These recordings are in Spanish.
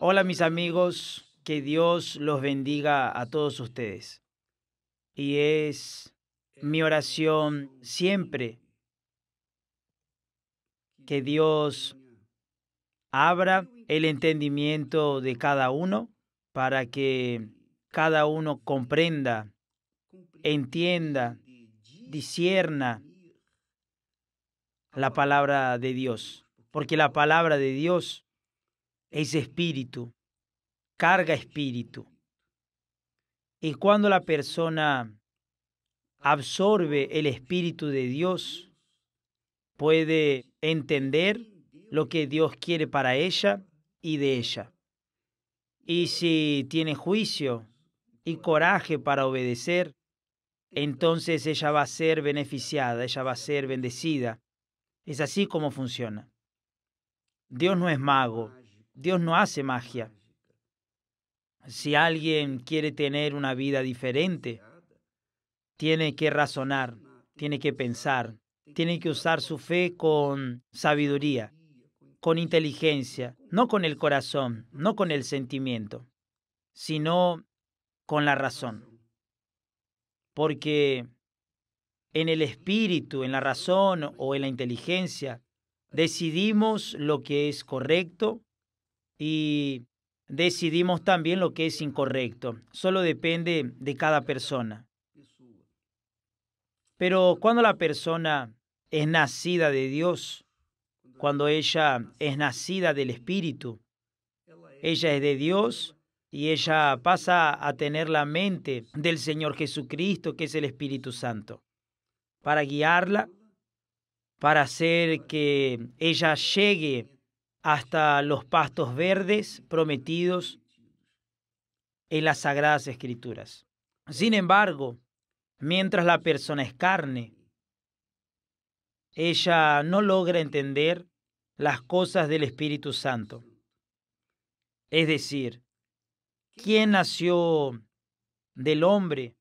Hola mis amigos, que Dios los bendiga a todos ustedes. Y es mi oración siempre que Dios abra el entendimiento de cada uno para que cada uno comprenda, entienda, disierna la palabra de Dios. Porque la palabra de Dios es espíritu, carga espíritu. Y cuando la persona absorbe el espíritu de Dios, puede entender lo que Dios quiere para ella y de ella. Y si tiene juicio y coraje para obedecer, entonces ella va a ser beneficiada, ella va a ser bendecida. Es así como funciona. Dios no es mago, Dios no hace magia. Si alguien quiere tener una vida diferente, tiene que razonar, tiene que pensar, tiene que usar su fe con sabiduría, con inteligencia, no con el corazón, no con el sentimiento, sino con la razón. Porque en el espíritu, en la razón o en la inteligencia, decidimos lo que es correcto y decidimos también lo que es incorrecto. Solo depende de cada persona. Pero cuando la persona es nacida de Dios, cuando ella es nacida del Espíritu, ella es de Dios y ella pasa a tener la mente del Señor Jesucristo, que es el Espíritu Santo, para guiarla, para hacer que ella llegue hasta los pastos verdes prometidos en las sagradas escrituras. Sin embargo, mientras la persona es carne, ella no logra entender las cosas del Espíritu Santo. Es decir, quien nació del hombre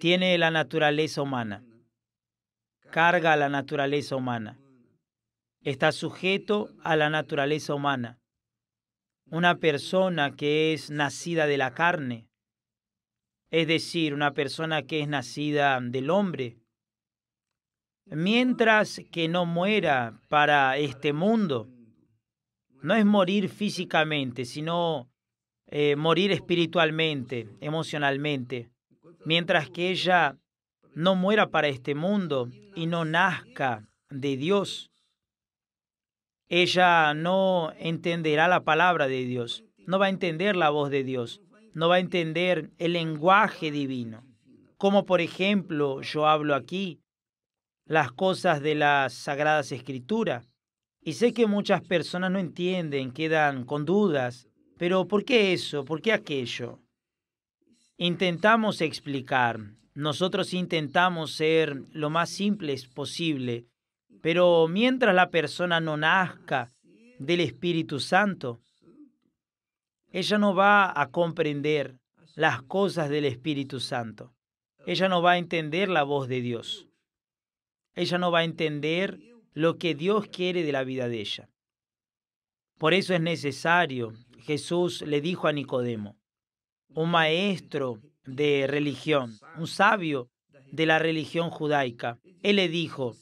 tiene la naturaleza humana, carga la naturaleza humana está sujeto a la naturaleza humana. Una persona que es nacida de la carne, es decir, una persona que es nacida del hombre, mientras que no muera para este mundo, no es morir físicamente, sino eh, morir espiritualmente, emocionalmente, mientras que ella no muera para este mundo y no nazca de Dios, ella no entenderá la palabra de Dios, no va a entender la voz de Dios, no va a entender el lenguaje divino. Como por ejemplo yo hablo aquí las cosas de las sagradas escrituras. Y sé que muchas personas no entienden, quedan con dudas, pero ¿por qué eso? ¿Por qué aquello? Intentamos explicar, nosotros intentamos ser lo más simples posible pero mientras la persona no nazca del Espíritu Santo, ella no va a comprender las cosas del Espíritu Santo. Ella no va a entender la voz de Dios. Ella no va a entender lo que Dios quiere de la vida de ella. Por eso es necesario, Jesús le dijo a Nicodemo, un maestro de religión, un sabio de la religión judaica, él le dijo,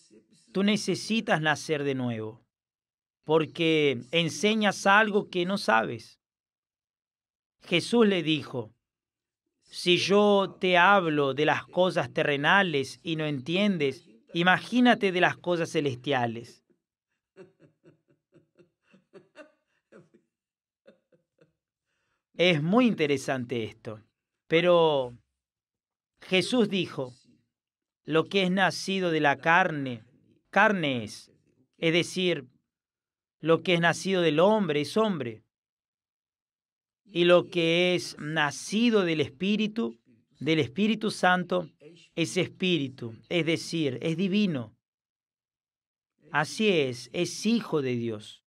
Tú necesitas nacer de nuevo, porque enseñas algo que no sabes. Jesús le dijo, si yo te hablo de las cosas terrenales y no entiendes, imagínate de las cosas celestiales. Es muy interesante esto, pero Jesús dijo, lo que es nacido de la carne carnes, es decir, lo que es nacido del hombre es hombre, y lo que es nacido del Espíritu, del Espíritu Santo, es Espíritu, es decir, es divino. Así es, es hijo de Dios.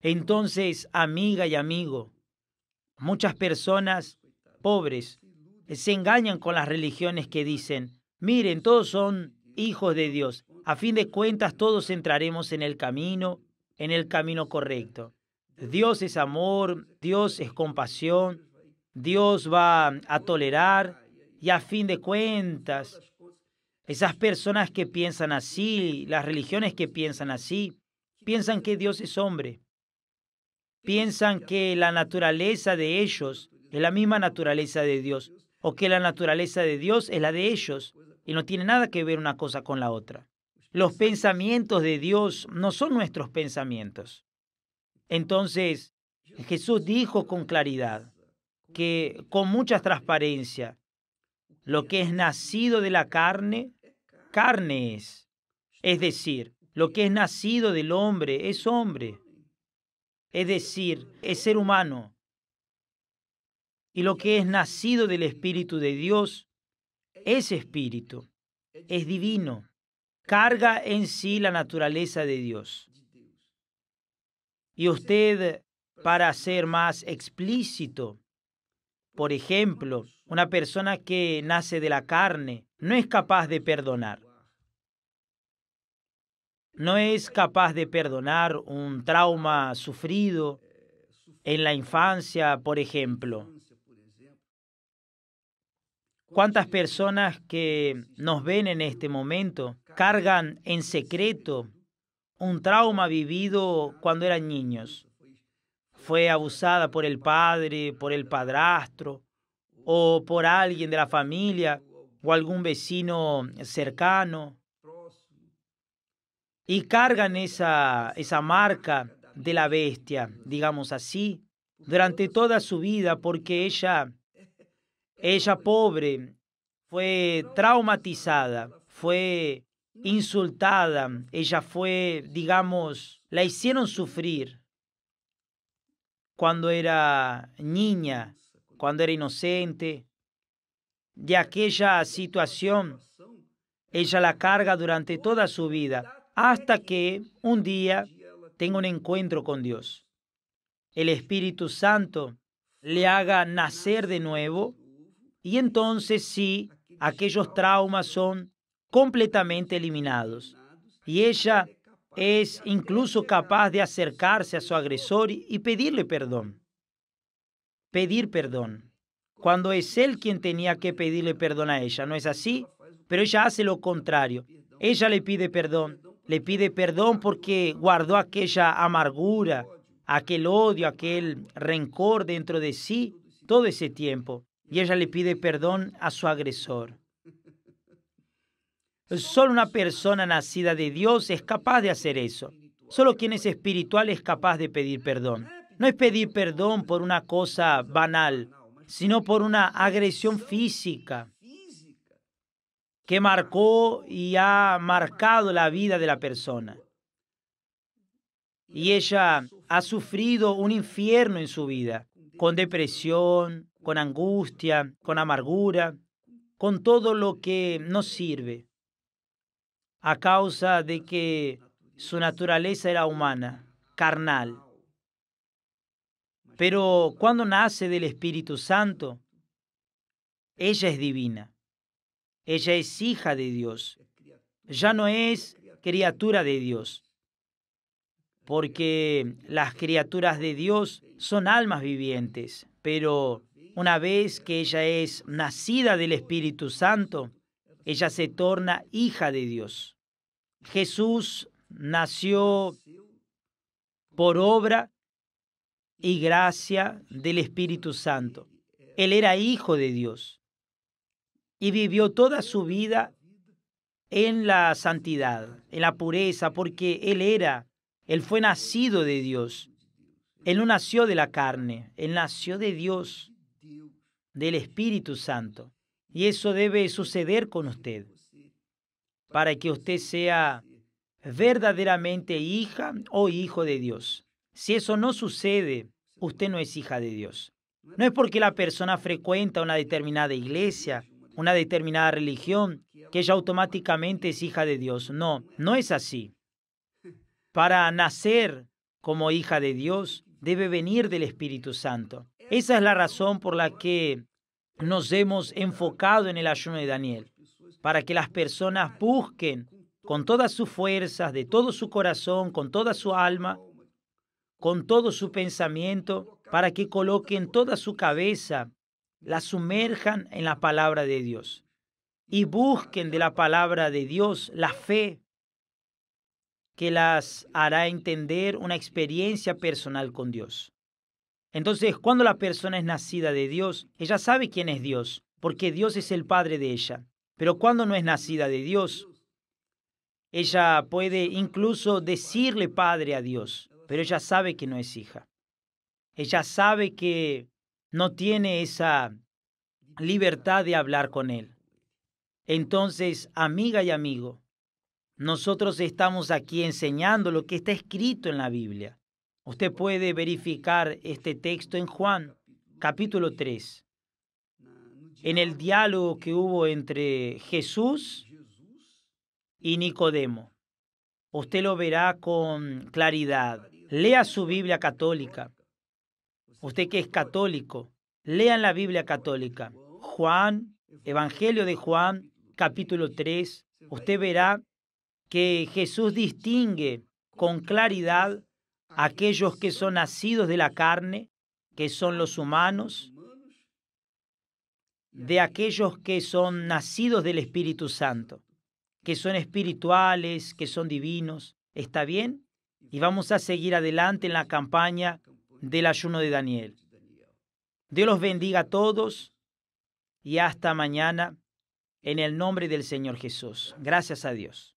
Entonces, amiga y amigo, muchas personas pobres se engañan con las religiones que dicen, miren, todos son hijos de Dios. A fin de cuentas, todos entraremos en el camino, en el camino correcto. Dios es amor, Dios es compasión, Dios va a tolerar y a fin de cuentas, esas personas que piensan así, las religiones que piensan así, piensan que Dios es hombre. Piensan que la naturaleza de ellos es la misma naturaleza de Dios o que la naturaleza de Dios es la de ellos y no tiene nada que ver una cosa con la otra. Los pensamientos de Dios no son nuestros pensamientos. Entonces, Jesús dijo con claridad que con mucha transparencia, lo que es nacido de la carne, carne es. Es decir, lo que es nacido del hombre es hombre. Es decir, es ser humano. Y lo que es nacido del Espíritu de Dios es espíritu, es divino, carga en sí la naturaleza de Dios. Y usted, para ser más explícito, por ejemplo, una persona que nace de la carne no es capaz de perdonar. No es capaz de perdonar un trauma sufrido en la infancia, por ejemplo cuántas personas que nos ven en este momento cargan en secreto un trauma vivido cuando eran niños. Fue abusada por el padre, por el padrastro o por alguien de la familia o algún vecino cercano. Y cargan esa, esa marca de la bestia, digamos así, durante toda su vida porque ella ella pobre fue traumatizada, fue insultada, ella fue, digamos, la hicieron sufrir cuando era niña, cuando era inocente. De aquella situación, ella la carga durante toda su vida, hasta que un día tenga un encuentro con Dios. El Espíritu Santo le haga nacer de nuevo y entonces sí, aquellos traumas son completamente eliminados. Y ella es incluso capaz de acercarse a su agresor y pedirle perdón. Pedir perdón. Cuando es él quien tenía que pedirle perdón a ella, ¿no es así? Pero ella hace lo contrario. Ella le pide perdón. Le pide perdón porque guardó aquella amargura, aquel odio, aquel rencor dentro de sí todo ese tiempo y ella le pide perdón a su agresor. Solo una persona nacida de Dios es capaz de hacer eso. Solo quien es espiritual es capaz de pedir perdón. No es pedir perdón por una cosa banal, sino por una agresión física que marcó y ha marcado la vida de la persona. Y ella ha sufrido un infierno en su vida, con depresión, con angustia, con amargura, con todo lo que no sirve, a causa de que su naturaleza era humana, carnal. Pero cuando nace del Espíritu Santo, ella es divina, ella es hija de Dios, ya no es criatura de Dios, porque las criaturas de Dios son almas vivientes, pero una vez que ella es nacida del Espíritu Santo, ella se torna hija de Dios. Jesús nació por obra y gracia del Espíritu Santo. Él era hijo de Dios y vivió toda su vida en la santidad, en la pureza, porque Él era, Él fue nacido de Dios. Él no nació de la carne, Él nació de Dios del Espíritu Santo. Y eso debe suceder con usted para que usted sea verdaderamente hija o hijo de Dios. Si eso no sucede, usted no es hija de Dios. No es porque la persona frecuenta una determinada iglesia, una determinada religión, que ella automáticamente es hija de Dios. No, no es así. Para nacer como hija de Dios, debe venir del Espíritu Santo. Esa es la razón por la que nos hemos enfocado en el ayuno de Daniel, para que las personas busquen con todas sus fuerzas, de todo su corazón, con toda su alma, con todo su pensamiento, para que coloquen toda su cabeza, la sumerjan en la palabra de Dios y busquen de la palabra de Dios la fe que las hará entender una experiencia personal con Dios. Entonces, cuando la persona es nacida de Dios, ella sabe quién es Dios, porque Dios es el Padre de ella. Pero cuando no es nacida de Dios, ella puede incluso decirle Padre a Dios, pero ella sabe que no es hija. Ella sabe que no tiene esa libertad de hablar con Él. Entonces, amiga y amigo, nosotros estamos aquí enseñando lo que está escrito en la Biblia. Usted puede verificar este texto en Juan capítulo 3. En el diálogo que hubo entre Jesús y Nicodemo. Usted lo verá con claridad. Lea su Biblia católica. Usted que es católico, lea la Biblia católica. Juan, Evangelio de Juan, capítulo 3. Usted verá que Jesús distingue con claridad aquellos que son nacidos de la carne, que son los humanos, de aquellos que son nacidos del Espíritu Santo, que son espirituales, que son divinos. ¿Está bien? Y vamos a seguir adelante en la campaña del ayuno de Daniel. Dios los bendiga a todos y hasta mañana en el nombre del Señor Jesús. Gracias a Dios.